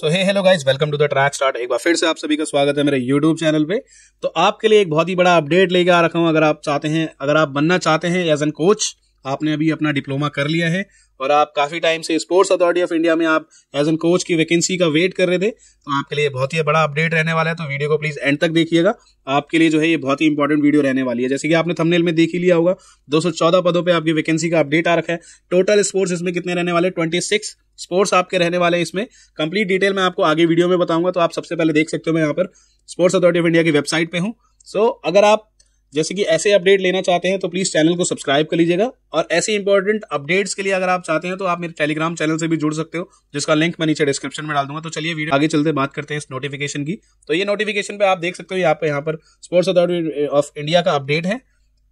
So hey hello guys welcome to the track start एक बार फिर से आप सभी का स्वागत है मेरे यूट्यूब चैनल पे तो आपके लिए एक बहुत ही बड़ा अपडेट लेके आ रखा हूँ अगर आप चाहते हैं अगर आप बनना चाहते हैं एज एन कोच आपने अभी अपना डिप्लोमा कर लिया है और आप काफ़ी टाइम से स्पोर्ट्स अथॉरिटी ऑफ इंडिया में आप एज एन कोच की वैकेंसी का वेट कर रहे थे तो आपके लिए बहुत ही बड़ा अपडेट रहने वाला है तो वीडियो को प्लीज़ एंड तक देखिएगा आपके लिए जो है ये बहुत ही इंपॉर्टेंट वीडियो रहने वाली है जैसे कि आपने थंबनेल में देख ही लिया होगा 214 पदों पे आपकी वैकेंसी का अपडेट आ रखा है टोटल स्पोर्ट्स इसमें कितने रहने वाले ट्वेंटी सिक्स स्पोर्ट्स आपके रहने वाले हैं इसमें कंप्लीट डिटेल मैं आपको आगे वीडियो में बताऊंगा तो आप सबसे पहले देख सकते हो मैं यहाँ पर स्पोर्ट्स अथॉरिटी ऑफ इंडिया की वेबसाइट पे हूँ सो अगर आप जैसे कि ऐसे अपडेट लेना चाहते हैं तो प्लीज़ चैनल को सब्सक्राइब कर लीजिएगा और ऐसे इंपॉर्टेंट अपडेट्स के लिए अगर आप चाहते हैं तो आप मेरे टेलीग्राम चैनल से भी जुड़ सकते हो जिसका लिंक मैं नीचे डिस्क्रिप्शन में डाल दूंगा तो चलिए वीडियो आगे चलते बात करते हैं इस नोटिफिकेशन की तो ये नोटिफिकेशन पे आप देख सकते हो यहाँ यहाँ पर स्पोर्ट्स अथॉरिटी ऑफ इंडिया का अपडेट है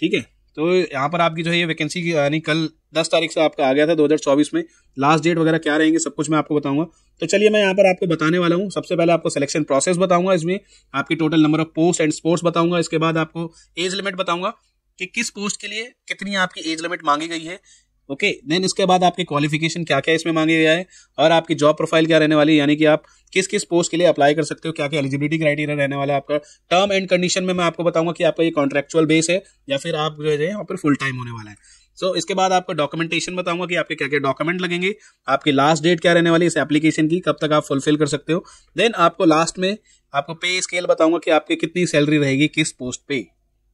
ठीक है तो यहाँ पर आपकी जो है ये वैकेंसी यानी कल दस तारीख से आपका आ गया था दो में लास्ट डेट वगैरह क्या रहेंगे सब कुछ मैं आपको बताऊंगा तो चलिए मैं यहाँ पर आपको बताने वाला हूँ सबसे पहले आपको सिलेक्शन प्रोसेस बताऊंगा इसमें आपकी total number of post and sports बताऊंगा इसके बाद आपको एज लिमिट बताऊंगा कि किस पोस्ट के लिए कितनी आपकी एज लिमिट मांगी गई है ओके okay, देन इसके बाद आपकी क्वालिफिकेशन क्या क्या इसमें मांगे गया है और आपकी जॉब प्रोफाइल क्या रहने वाली है यानी कि आप किस किस पोस्ट के लिए अप्लाई कर सकते हो क्या क्या एलिजिबिलिटी क्राइटेरिया रहने वाला है आपका टर्म एंड कंडीशन में मैं आपको बताऊंगा कि आपका ये कॉन्ट्रेक्चुअल बेस है या फिर आप जो है यहाँ पर फुल टाइम होने वाला है सो so, इसके बाद आपको डॉक्यूमेंटेशन बताऊंगा कि आपके क्या क्या डॉक्यूमेंट लगेंगे आपकी लास्ट डेट क्या रहने वाली है इस एप्लीकेशन की कब तक आप फुलफिल कर सकते हो देन आपको लास्ट में आपको पे स्केल बताऊंगा कि आपकी कितनी सैलरी रहेगी किस पोस्ट पे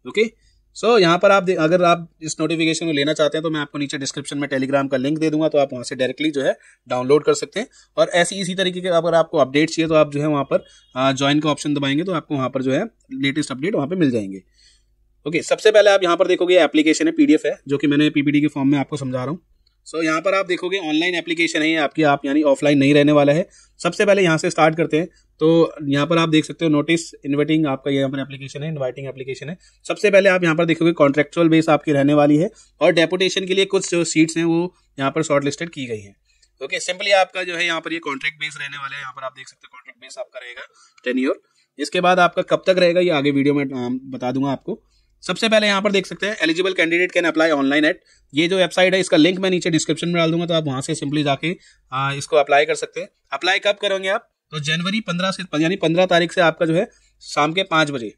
ओके okay? सो so, यहाँ पर आप अगर आप इस नोटिफिकेशन को लेना चाहते हैं तो मैं आपको नीचे डिस्क्रिप्शन में टेलीग्राम का लिंक दे दूंगा तो आप वहाँ से डायरेक्टली जो है डाउनलोड कर सकते हैं और ऐसी इसी तरीके के अगर आपको अपडेट चाहिए तो आप जो है वहाँ पर ज्वाइन का ऑप्शन दबाएंगे तो आपको वहाँ पर जो है लेटेस्ट अपडेट वहाँ पर मिल जाएंगे ओके okay, सबसे पहले आप यहाँ पर देखोगे एप्लीकेशन है पीडीएफ है जो कि मैंने पीपीडी के फॉर्म में आपको समझा रहा हूँ सो so, यहाँ पर आप देखोगे ऑनलाइन एप्लीकेशन है आपकी आप यानी ऑफलाइन नहीं रहने वाला है सबसे पहले यहाँ से स्टार्ट करते हैं तो यहाँ पर आप देख सकते हो नोटिस इन्वाइटिंग आपका यहाँ पर एप्लीकेशन है इन्वाइटिंग एप्लीकेशन है सबसे पहले आप यहाँ पर देखोगे कॉन्ट्रेक्चुअल बेस आपकी रहने वाली है और डेपुटेशन के लिए कुछ जो सीट्स हैं वो यहाँ पर शॉर्ट लिस्टेड की गई है ओके सिंपली आपका जो है यहाँ पर ये कॉन्ट्रैक्ट बेस रहने वाले हैं यहाँ पर आप देख सकते हो कॉन्ट्रैक्ट बेस आपका रहेगा टेन ईयर इसके बाद आपका कब तक रहेगा ये आगे वीडियो में बता दूंगा आपको सबसे पहले यहाँ पर देख सकते हैं eligible candidate can apply online at ये जो वेबसाइट है इसका लिंक मैं नीचे डिस्क्रिप्शन में डाल दूंगा तो आप वहाँ से सिंपली जाके इसको अप्लाई कर सकते हैं अप्लाई कब करोगे आप तो जनवरी पंद्रह से यानी पंद्रह तारीख से आपका जो है शाम के पाँच बजे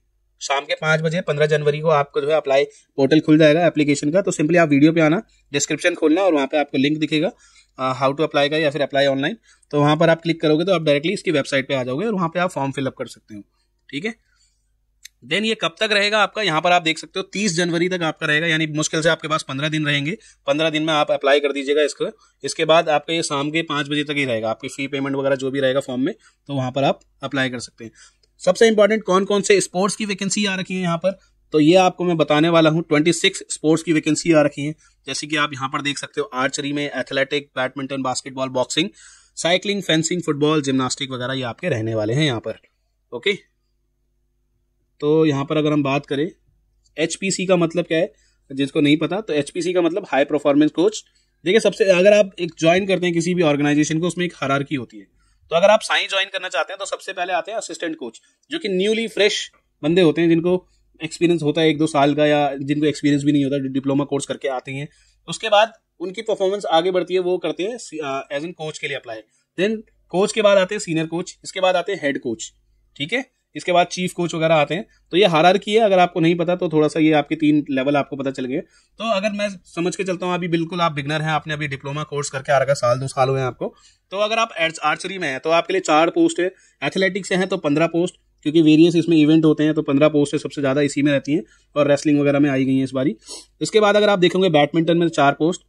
शाम के पाँच बजे पंद्रह जनवरी को आपको जो है अप्लाई पोर्टल खुल जाएगा एप्लीकेशन का तो सिंपली आप वीडियो पे आना डिस्क्रिप्शन खोलना और वहाँ पे आपको लिंक दिखेगा हाउ टू अप्लाई का या फिर अप्लाई ऑनलाइन तो वहाँ पर आप क्लिक करोगे तो आप डायरेक्टली इसकी वेबसाइट पर आ जाओगे और वहाँ पर आप फॉर्म फिलअप कर सकते हो ठीक है देन ये कब तक रहेगा आपका यहाँ पर आप देख सकते हो तीस जनवरी तक आपका रहेगा यानी मुश्किल से आपके पास पंद्रह दिन रहेंगे पंद्रह दिन में आप अप्लाई कर दीजिएगा इसको इसके बाद आपका ये शाम के पाँच बजे तक ही रहेगा आपकी फी पेमेंट वगैरह जो भी रहेगा फॉर्म में तो वहाँ पर आप अप्लाई कर सकते हैं सबसे इंपॉर्टेंट कौन कौन से स्पोर्ट्स की वैकेंसी आ रखी है यहाँ पर तो ये आपको मैं बताने वाला हूँ ट्वेंटी सिक्स स्पोर्ट्स की वैकेंसी आ रखी है जैसे कि आप यहाँ पर देख सकते हो आर्चरी में athletic badminton basketball boxing cycling fencing football gymnastic वगैरह ये आपके रहने वाले हैं यहाँ पर ओके तो यहाँ पर अगर हम बात करें एच का मतलब क्या है जिसको नहीं पता तो एच का मतलब हाई परफॉर्मेंस कोच देखिए सबसे अगर आप एक ज्वाइन करते हैं किसी भी ऑर्गेनाइजेशन को उसमें एक हरार होती है तो अगर आप साइंस ज्वाइन करना चाहते हैं तो सबसे पहले आते हैं असिस्टेंट कोच जो कि न्यूली फ्रेश बंदे होते हैं जिनको एक्सपीरियंस होता है एक दो साल का या जिनको एक्सपीरियंस भी नहीं होता डिप्लोमा कोर्स करके आते हैं उसके बाद उनकी परफॉर्मेंस आगे बढ़ती है वो करते हैं एज एन कोच के लिए अप्लाई देन कोच के बाद आते हैं सीनियर कोच इसके बाद आते हैं हेड कोच ठीक है इसके बाद चीफ कोच वगैरह आते हैं तो ये हर की है अगर आपको नहीं पता तो थोड़ा सा ये आपके तीन लेवल आपको पता चल गए तो अगर मैं समझ के चलता हूँ अभी बिल्कुल आप बिगनर हैं आपने अभी डिप्लोमा कोर्स करके आ रखा साल दो साल हुए हैं आपको तो अगर आप आर्चरी में हैं तो आपके लिए चार पोस्ट है एथलेटिक्स हैं तो पंद्रह पोस्ट क्योंकि वेरियस इसमें इवेंट होते हैं तो पंद्रह है सबसे ज़्यादा इसी में रहती हैं और रेसलिंग वगैरह में आई गई हैं इस बारी इसके बाद अगर आप देखोगे बैडमिंटन में चार पोस्ट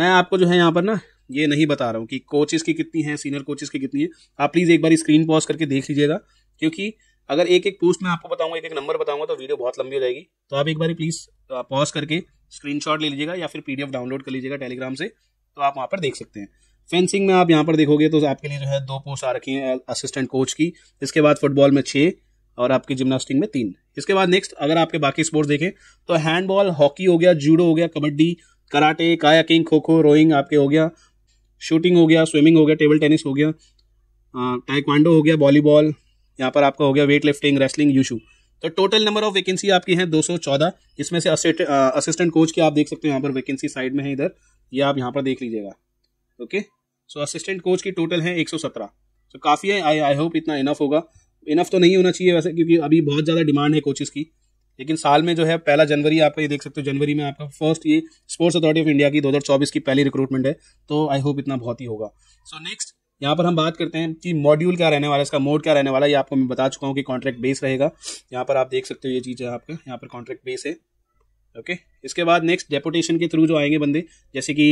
मैं आपको जो है यहाँ पर ना ये नहीं बता रहा हूँ कि कोचेस की कितनी हैं सीनियर कोचेस की कितनी है आप प्लीज़ एक बार स्क्रीन पॉज करके देख लीजिएगा क्योंकि अगर एक एक पोस्ट में आपको बताऊंगा एक एक नंबर बताऊंगा तो वीडियो बहुत लंबी हो जाएगी तो आप एक बार प्लीज पॉज करके स्क्रीनशॉट ले लीजिएगा या फिर पीडीएफ डाउनलोड कर लीजिएगा टेलीग्राम से तो आप वहाँ पर देख सकते हैं फेंसिंग में आप यहाँ पर देखोगे तो आपके लिए जो है दो पोस्ट आ रखी हैं असिस्टेंट कोच की इसके बाद फुटबॉल में छः और आपकी जिमनास्टिक में तीन इसके बाद नेक्स्ट अगर आपके बाकी स्पोर्ट्स देखें तो हैंडबॉल हॉकी हो गया जूडो हो गया कबड्डी कराटे काया किंग खो खो रोइंग आपके हो गया शूटिंग हो गया स्विमिंग हो गया टेबल टेनिस हो गया टाइक्वांडो हो गया वॉलीबॉल यहाँ पर आपका हो गया वेट लिफ्टिंग रेसलिंग यूशू तो टोटल नंबर ऑफ वैकेंसी आपकी है 214 इसमें से असिस्टेंट कोच uh, की आप देख सकते हो यहाँ पर वैकेंसी साइड में है इधर ये आप यहाँ पर देख लीजिएगा ओके सो असिस्टेंट कोच की टोटल है एक सो काफ़ी है आई आई होप इतना इनफ होगा इनफ तो नहीं होना चाहिए वैसे क्योंकि अभी बहुत ज़्यादा डिमांड है कोचेस की लेकिन साल में जो है पहला जनवरी आपका ये देख सकते हो जनवरी में आपका फर्स्ट ये स्पोर्ट्स अथॉरिटी ऑफ इंडिया की 2024 की पहली रिक्रूटमेंट है तो आई होप इतना बहुत ही होगा सो so, नेक्स्ट यहाँ पर हम बात करते हैं कि मॉड्यूल क्या रहने वाला है इसका मोड क्या रहने वाला है ये आपको मैं बता चुका हूँ कि कॉन्ट्रैक्ट बेस रहेगा यहाँ पर आप देख सकते हो ये चीज़ है आपका यहाँ पर कॉन्ट्रैक्ट बेस है ओके okay? इसके बाद नेक्स्ट डेपोटेशन के थ्रू जो आएंगे बंदे जैसे कि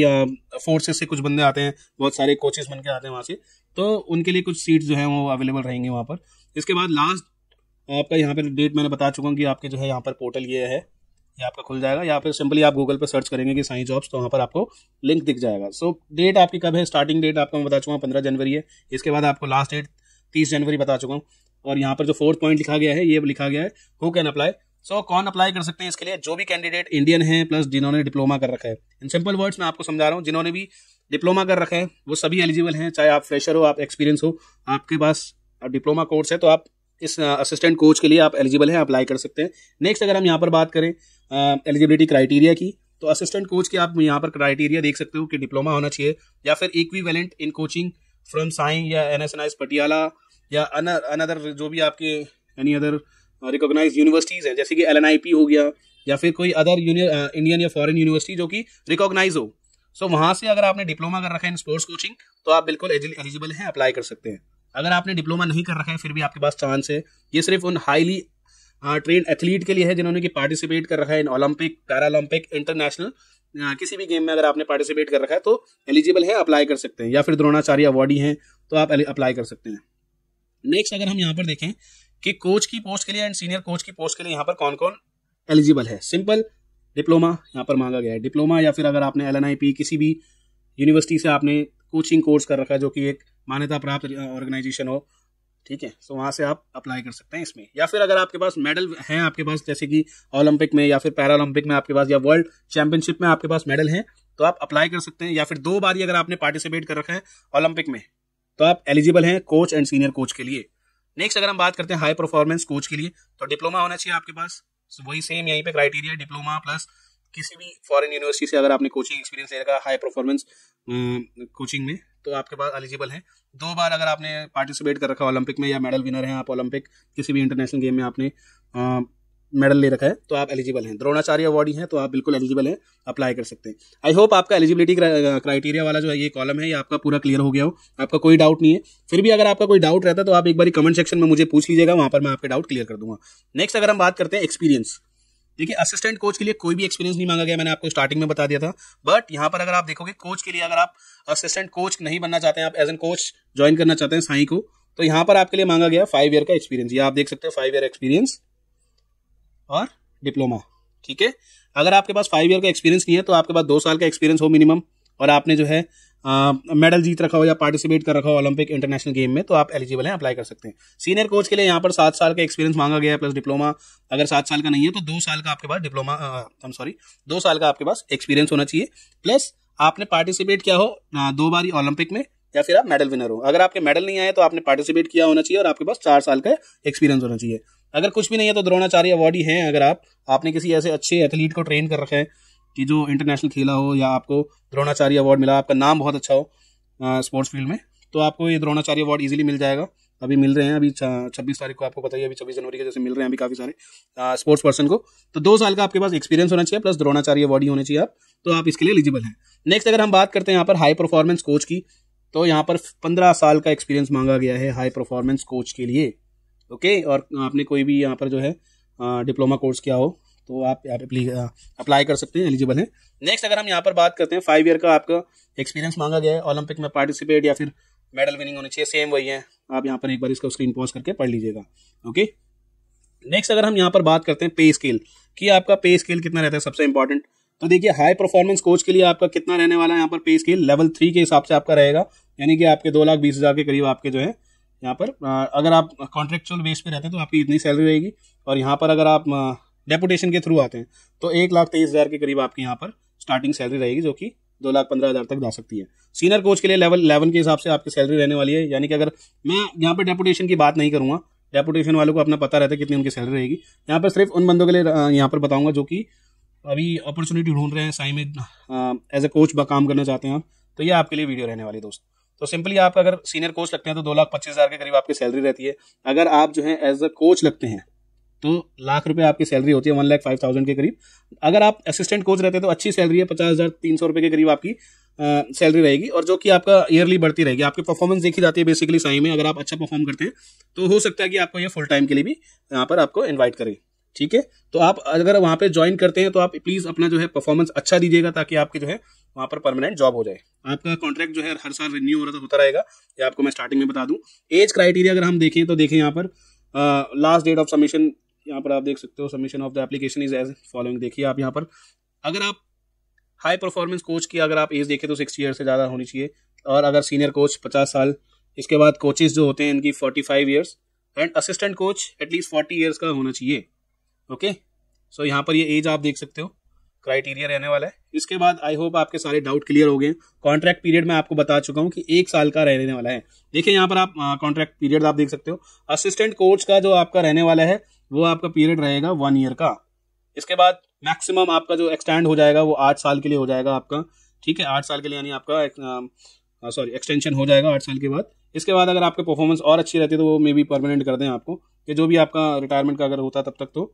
फोर्सेस से कुछ बंदे आते हैं बहुत सारे कोचेस बन के आते हैं वहाँ से तो उनके लिए कुछ सीट्स जो हैं वो अवेलेबल रहेंगे वहाँ पर इसके बाद लास्ट आपका यहाँ पर डेट मैंने बता चुका हूँ कि आपके जो है यहाँ पर पोर्टल ये है ये आपका खुल जाएगा यहाँ पे सिंपली आप गूगल पे सर्च करेंगे कि साई जॉब्स तो वहाँ पर आपको लिंक दिख जाएगा सो so, डेट आपकी कब है स्टार्टिंग डेट आपको मैं बता चुका हूँ पंद्रह जनवरी है इसके बाद आपको लास्ट डेट तीस जनवरी बता चुका हूँ और यहाँ पर जो फोर्थ पॉइंट लिखा गया है ये लिखा गया है who can apply so so, कौन अप्लाई कर सकते हैं इसके लिए जो भी कैंडिडेट इंडियन है प्लस जिन्होंने डिप्लोमा कर रखा है इन सिंपल वर्ड्स मैं आपको समझा रहा हूँ जिन्होंने भी डिप्लोमा कर रखा है वो सभी एलिजिबल हैं चाहे आप फ्रेशर हो आप एक्सपीरियंस हो आपके पास डिप्लोमा कोर्स है तो आप इस असिस्टेंट uh, कोच के लिए आप एलिजिबल हैं अप्लाई कर सकते हैं नेक्स्ट अगर हम यहाँ पर बात करें एलिजिबिलिटी क्राइटेरिया की तो असिस्टेंट कोच के आप यहाँ पर क्राइटेरिया देख सकते हो कि डिप्लोमा होना चाहिए या फिर वैलेंट इन कोचिंग फ्रॉम साइंग या N S N S Patiala या अनदर जो भी आपके एनी अदर रिकोगनाइज यूनिवर्सिटीज़ हैं जैसे कि एल एन आई पी हो गया या फिर कोई अदर इंडियन uh, या फॉरन यूनिवर्सिटी जो कि रिकोगनाइज हो सो so, वहाँ से अगर आपने डिप्लोमा कर रखा है इन स्पोर्ट्स कोचिंग तो आप बिल्कुल एलिजिबल हैं अप्लाई कर सकते हैं अगर आपने डिप्लोमा नहीं कर रखा है फिर भी आपके पास चांस है ये सिर्फ उन हाईली ट्रेन हाँ, एथलीट के लिए है जिन्होंने की पार्टिसिपेट कर रखा है इन ओलंपिक पैरालंपिक इंटरनेशनल किसी भी गेम में अगर आपने पार्टिसिपेट कर रखा है तो एलिजिबल है अप्लाई कर सकते हैं या फिर द्रोणाचार्य अवार्डी हैं तो आप अप्लाई कर सकते हैं नेक्स्ट अगर हम यहाँ पर देखें कि कोच की पोस्ट के लिए एंड सीनियर कोच की पोस्ट के लिए यहाँ पर कौन कौन एलिजिबल है सिंपल डिप्लोमा यहाँ पर मांगा गया है डिप्लोमा या फिर अगर आपने एल किसी भी यूनिवर्सिटी से आपने कोचिंग कोर्स कर रखा है जो कि एक मान्यता प्राप्त ऑर्गेनाइजेशन हो ठीक है सो वहाँ से आप अप्लाई कर सकते हैं इसमें या फिर अगर आपके पास मेडल हैं आपके पास जैसे कि ओलंपिक में या फिर पैरालंपिक में आपके पास या वर्ल्ड चैंपियनशिप में आपके पास मेडल हैं तो आप अप्लाई कर सकते हैं या फिर दो बार ही अगर आपने पार्टिसिपेट कर रखा है ओलंपिक में तो आप एलिजिबल हैं कोच एंड सीनियर कोच के लिए नेक्स्ट अगर हम बात करते हैं हाई परफॉर्मेंस कोच के लिए तो डिप्लोमा होना चाहिए आपके पास वही सेम यहीं पे क्राइटेरिया डिप्लोमा प्लस किसी भी फॉरेन यूनिवर्सिटी से अगर आपने कोचिंग एक्सपीरियंस ले रखा हाई परफॉर्मेंस कोचिंग में तो आपके पास एलिजिबल है दो बार अगर आपने पार्टिसिपेट कर रखा ओलंपिक में या मेडल विनर हैं आप ओलंपिक किसी भी इंटरनेशनल गेम में आपने मेडल ले रखा है तो आप एलिजिबल हैं द्रोणाचार्य अवार्ड ही हैं तो आप बिल्कुल एलिजिबल हैं अप्लाई कर सकते हैं आई होप आपका एलिजिबिलिटी क्राइटेरिया वाला जो है ये कॉलम है ये आपका पूरा क्लियर हो गया हो आपका कोई डाउट नहीं है फिर भी अगर आपका कोई डाउट रहता है तो आप एक बार कमेंट सेक्शन में मुझे पूछ लीजिएगा वहाँ पर मैं आपके डाउट क्लियर कर दूंगा नेक्स्ट अगर हम बात करते हैं एक्सपीरियंस देखिए असिस्टेंट कोच के लिए कोई भी एक्सपीरियंस नहीं मांगा गया मैंने आपको स्टार्टिंग में बता दिया था बट यहाँ पर अगर आप देखोगे कोच के लिए अगर आप असिस्टेंट कोच नहीं बनना चाहते हैं आप एज एन कोच ज्वाइन करना चाहते हैं साई को तो यहाँ पर आपके लिए मांगा गया फाइव ईयर का एक्सपीरियंस ये आप देख सकते हो फाइव ईयर एक्सपीरियंस और डिप्लोमा ठीक है अगर आपके पास फाइव ईयर का एक्सपीरियंस नहीं है तो आपके पास दो साल का एक्सपीरियंस हो मिनिमम और आपने जो है मेडल जीत रखा हो या पार्टिसिपेट कर रखा हो ओलंपिक इंटरनेशनल गेम में तो आप एलिजिबल हैं अप्लाई कर सकते हैं सीनियर कोच के लिए यहाँ पर सात साल का एक्सपीरियंस मांगा गया है प्लस डिप्लोमा अगर सात साल का नहीं है तो दो साल का आपके पास डिप्लोमा आई सॉरी दो साल का आपके पास एक्सपीरियंस होना चाहिए प्लस आपने पार्टिसिपेट किया हो दो बारी ओलंपिक में या फिर आप मेडल विनर हो अगर आपके मेडल नहीं आए तो आपने पार्टिसिपेट किया होना चाहिए और आपके पास चार साल का एक्सपीरियंस होना चाहिए अगर कुछ भी नहीं है तो द्रोणाचार्य अवार्ड ही है अगर आप आपने किसी ऐसे अच्छे एथलीट को ट्रेन कर रखा है कि जो इंटरनेशनल खेला हो या आपको द्रोणाचार्य अवार्ड मिला आपका नाम बहुत अच्छा हो स्पोर्ट्स फील्ड में तो आपको ये द्रोणाचार्य अवार्ड इजीली मिल जाएगा अभी मिल रहे हैं अभी छब्बीस तारीख को आपको पता ही अभी छब्बीस जनवरी के जैसे मिल रहे हैं अभी काफी सारे स्पोर्ट्स पर्सन को तो दो साल का आपके पास एक्सपीरियंस होना चाहिए प्लस द्रोणाचार्य अवार्ड ही होना चाहिए आप तो आप इसके लिए एलिजिबल हैं नेक्स्ट अगर हम बात करते हैं यहाँ पर हाई परफॉर्मेंस कोच की तो यहाँ पर पंद्रह साल का एक्सपीरियंस मांगा गया है हाई परफॉर्मेंस कोच के लिए ओके और आपने कोई भी यहाँ पर जो है डिप्लोमा कोर्स किया हो तो आप यहाँ पे अप्लाई uh, कर सकते हैं एलिजिबल हैं नेक्स्ट अगर हम यहाँ पर बात करते हैं फाइव ईयर का आपका एक्सपीरियंस मांगा गया है ओलंपिक में पार्टिसिपेट या फिर मेडल विनिंग होनी चाहिए सेम वही है आप यहाँ पर एक बार इसका स्क्रीन पॉज करके पढ़ लीजिएगा ओके नेक्स्ट अगर हम यहाँ पर बात करते हैं पे स्केल कि आपका पे स्केल कितना रहता है सबसे इंपॉर्टेंट तो देखिए हाई परफॉर्मेंस कोच के लिए आपका कितना रहने वाला है यहाँ पर पे स्केल लेवल थ्री के हिसाब से आपका रहेगा यानी कि आपके दो लाख बीस हज़ार के करीब आपके जो है यहाँ पर अगर आप कॉन्ट्रेक्चुअल बेस पे रहते हैं तो आपकी इतनी सैलरी रहेगी और यहाँ पर अगर आप डेपुटेशन के थ्रू आते हैं तो एक लाख तेईस हज़ार के करीब आपके यहाँ पर स्टार्टिंग सैलरी रहेगी जो कि दो लाख पंद्रह हज़ार तक जा सकती है सीनियर कोच के लिए लेवल इलेवन के हिसाब से आपकी सैलरी रहने वाली है यानी कि अगर मैं यहाँ पर डेपुटेशन की बात नहीं करूँगा डेपुटेशन वालों को अपना पता रहता है कितनी उनकी सैलरी रहेगी यहाँ पर सिर्फ उन बंदों के लिए यहाँ पर बताऊँगा जो कि अभी अपॉर्चुनिटी ढूंढ रहे हैं साई में एज ए कोच काम करना चाहते हैं आप तो ये आपके लिए वीडियो रहने वाली दोस्त तो सिंपली आप अगर सीनियर कोच लगते हैं तो दो लाख पच्चीस हज़ार के करीब आपकी सैलरी रहती है अगर आप जो है एज अ कोच लगते हैं तो लाख रुपए आपकी सैलरी होती है वन लाख फाइव थाउजेंड के करीब अगर आप असिस्टेंट कोच रहते हैं तो अच्छी सैलरी है पचास हज़ार तीन सौ रुपये के करीब आपकी सैलरी रहेगी और जो कि आपका ईयरली बढ़ती रहेगी आपकी परफॉर्मेंस देखी जाती है बेसिकली साई में अगर आप अच्छा परफॉर्म करते हैं तो हो सकता है कि आपको ये फुल टाइम के लिए भी यहाँ पर आपको इन्वाइट करें ठीक है तो आप अगर वहाँ पर ज्वाइन करते हैं तो आप प्लीज़ अपना जो है परफॉर्मेंस अच्छा दीजिएगा ताकि आपके जो है वहाँ पर परमानेंट जॉब हो जाए आपका कॉन्ट्रैक्ट जो है हर साल रिन्यू हो रहा होता रहेगा ये आपको मैं स्टार्टिंग में बता दूँ एज क्राइटेरिया अगर हम देखें तो देखें यहाँ पर लास्ट डेट ऑफ सबमिशन यहाँ पर आप देख सकते हो submission of the application is as following देखिए आप यहाँ पर अगर आप हाई परफॉर्मेंस कोच की अगर आप एज देखें तो सिक्सटी ईयर से ज़्यादा होनी चाहिए और अगर सीनियर कोच पचास साल इसके बाद कोचेज जो होते हैं इनकी forty five years and assistant coach at least forty years का होना चाहिए ओके सो यहाँ पर ये एज आप देख सकते हो क्राइटेरिया रहने वाला है इसके बाद आई होप आपके सारे डाउट क्लियर हो गए कॉन्ट्रैक्ट पीरियड मैं आपको बता चुका हूँ कि एक साल का रहने वाला है देखिए यहाँ पर आप कॉन्ट्रैक्ट पीरियड आप देख सकते हो असिस्टेंट कोच का जो आपका रहने वाला है वो आपका पीरियड रहेगा वन ईयर का इसके बाद मैक्सिमम आपका जो एक्सटेंड हो जाएगा वो आठ साल के लिए हो जाएगा आपका ठीक है आठ साल के लिए यानी आपका सॉरी एक्सटेंशन हो जाएगा आठ साल के बाद इसके बाद अगर आपके परफॉर्मेंस और अच्छी रहती है तो वो मे बी परमानेंट कर दें आपको कि जो भी आपका रिटायरमेंट का अगर होता तब तक तो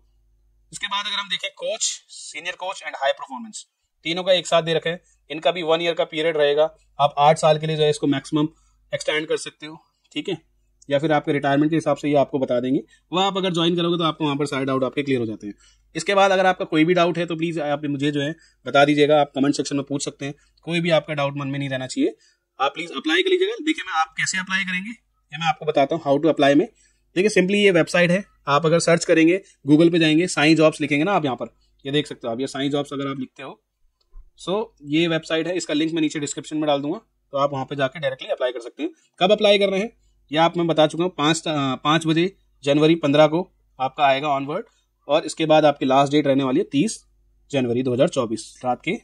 इसके बाद अगर हम देखें coach senior coach and high performance तीनों का एक साथ दे रखें इनका भी वन ईयर का पीरियड रहेगा आप आठ साल के लिए जो है इसको मैक्सिमम एक्सटेंड कर सकते हो ठीक है या फिर आपके रिटायरमेंट के हिसाब से ये आपको बता देंगे वह आप अगर ज्वाइन करोगे तो आपको वहाँ पर सारे डाउट आपके क्लियर हो जाते हैं इसके बाद अगर आपका कोई भी डाउट है तो प्लीज़ आप मुझे जो है बता दीजिएगा आप कमेंट सेक्शन में पूछ सकते हैं कोई भी आपका डाउट मन में नहीं रहना चाहिए आप प्लीज़ अप्लाई कर लीजिएगा देखिए मैं आप कैसे अप्लाई करेंगे ये मैं आपको बताता हूँ हाउ टू अप्लाई में देखिए सिंपली ये वेबसाइट है आप अगर सर्च करेंगे गूगल पे जाएंगे साई जॉब्स लिखेंगे ना आप यहाँ पर ये देख सकते हो आप ये साई जॉब्स अगर आप लिखते हो सो so, ये वेबसाइट है इसका लिंक मैं नीचे डिस्क्रिप्शन में डाल दूंगा तो आप वहाँ पे जाके डायरेक्टली अप्लाई कर सकते हैं कब अप्लाई कर रहे हैं यह आप मैं बता चुका हूँ पाँच पाँच बजे जनवरी पंद्रह को आपका आएगा ऑनवर्ड और इसके बाद आपकी लास्ट डेट रहने वाली है तीस जनवरी चौबीस रात के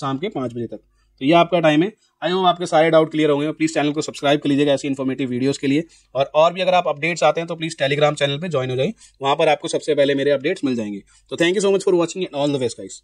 शाम के पाँच बजे तक तो ये आपका टाइम है आई होप आपके सारे डाउट क्लियर होंगे प्लीज़ चैनल को सब्सक्राइब कर लीजिएगा ऐसी इन्फॉर्मेटिव वीडियोस के लिए और और भी अगर आप अपडेट्स आते हैं तो प्लीज़ टेलीग्राम चैनल पर ज्वाइन हो जाए वहाँ पर आपको सबसे पहले मेरे अपडेट्स मिल जाएंगे तो thank you so much for watching all the best guys